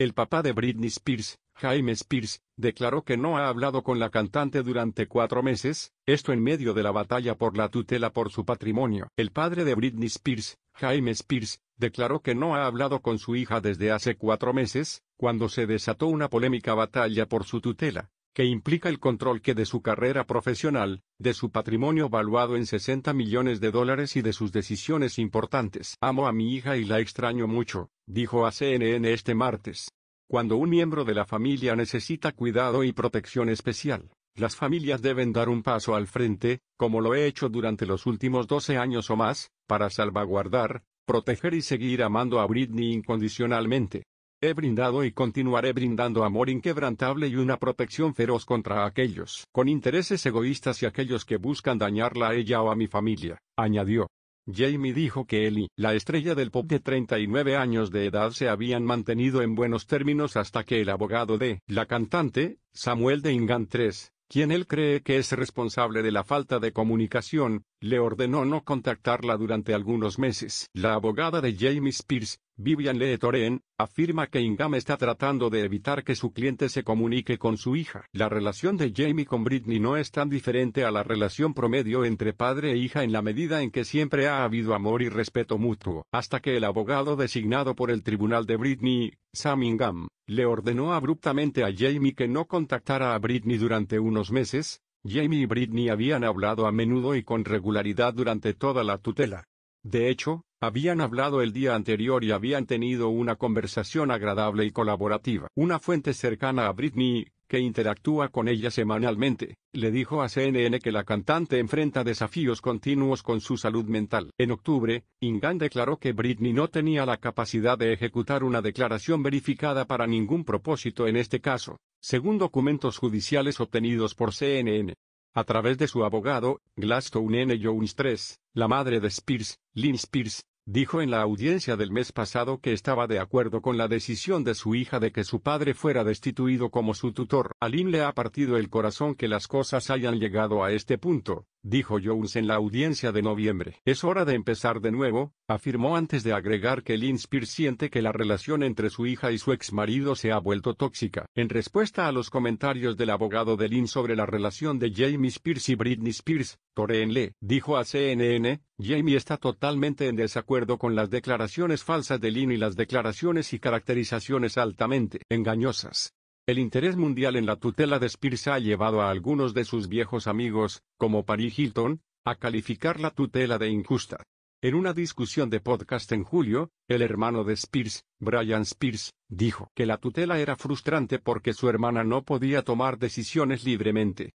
El papá de Britney Spears, Jaime Spears, declaró que no ha hablado con la cantante durante cuatro meses, esto en medio de la batalla por la tutela por su patrimonio. El padre de Britney Spears, Jaime Spears, declaró que no ha hablado con su hija desde hace cuatro meses, cuando se desató una polémica batalla por su tutela, que implica el control que de su carrera profesional, de su patrimonio valuado en 60 millones de dólares y de sus decisiones importantes. Amo a mi hija y la extraño mucho, dijo a CNN este martes. Cuando un miembro de la familia necesita cuidado y protección especial, las familias deben dar un paso al frente, como lo he hecho durante los últimos 12 años o más, para salvaguardar, proteger y seguir amando a Britney incondicionalmente. He brindado y continuaré brindando amor inquebrantable y una protección feroz contra aquellos con intereses egoístas y aquellos que buscan dañarla a ella o a mi familia, añadió. Jamie dijo que él y la estrella del pop de 39 años de edad se habían mantenido en buenos términos hasta que el abogado de la cantante, Samuel de Ingan III, quien él cree que es responsable de la falta de comunicación, le ordenó no contactarla durante algunos meses. La abogada de Jamie Spears, Vivian Lee Toren, afirma que Ingham está tratando de evitar que su cliente se comunique con su hija. La relación de Jamie con Britney no es tan diferente a la relación promedio entre padre e hija en la medida en que siempre ha habido amor y respeto mutuo. Hasta que el abogado designado por el tribunal de Britney, Sam Ingham, le ordenó abruptamente a Jamie que no contactara a Britney durante unos meses, Jamie y Britney habían hablado a menudo y con regularidad durante toda la tutela. De hecho, habían hablado el día anterior y habían tenido una conversación agradable y colaborativa. Una fuente cercana a Britney, que interactúa con ella semanalmente, le dijo a CNN que la cantante enfrenta desafíos continuos con su salud mental. En octubre, Ingan declaró que Britney no tenía la capacidad de ejecutar una declaración verificada para ningún propósito en este caso, según documentos judiciales obtenidos por CNN a través de su abogado, Glaston N. Jones III, la madre de Spears, Lynn Spears, dijo en la audiencia del mes pasado que estaba de acuerdo con la decisión de su hija de que su padre fuera destituido como su tutor. A Lynn le ha partido el corazón que las cosas hayan llegado a este punto, dijo Jones en la audiencia de noviembre. Es hora de empezar de nuevo, afirmó antes de agregar que Lynn Spears siente que la relación entre su hija y su exmarido se ha vuelto tóxica. En respuesta a los comentarios del abogado de Lynn sobre la relación de Jamie Spears y Britney Spears, Lee dijo a CNN, Jamie está totalmente en desacuerdo con las declaraciones falsas de Lynn y las declaraciones y caracterizaciones altamente engañosas el interés mundial en la tutela de Spears ha llevado a algunos de sus viejos amigos, como Paris Hilton, a calificar la tutela de injusta. En una discusión de podcast en julio, el hermano de Spears, Brian Spears, dijo que la tutela era frustrante porque su hermana no podía tomar decisiones libremente.